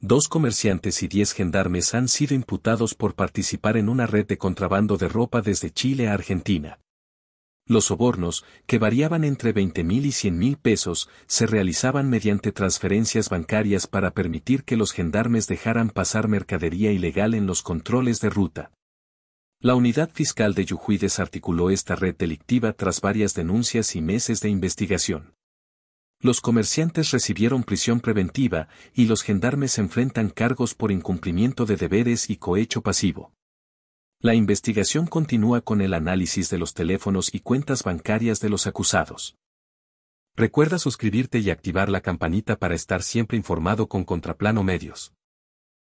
Dos comerciantes y diez gendarmes han sido imputados por participar en una red de contrabando de ropa desde Chile a Argentina. Los sobornos, que variaban entre 20.000 y 100.000 pesos, se realizaban mediante transferencias bancarias para permitir que los gendarmes dejaran pasar mercadería ilegal en los controles de ruta. La unidad fiscal de Yujuy desarticuló esta red delictiva tras varias denuncias y meses de investigación. Los comerciantes recibieron prisión preventiva y los gendarmes enfrentan cargos por incumplimiento de deberes y cohecho pasivo. La investigación continúa con el análisis de los teléfonos y cuentas bancarias de los acusados. Recuerda suscribirte y activar la campanita para estar siempre informado con Contraplano Medios.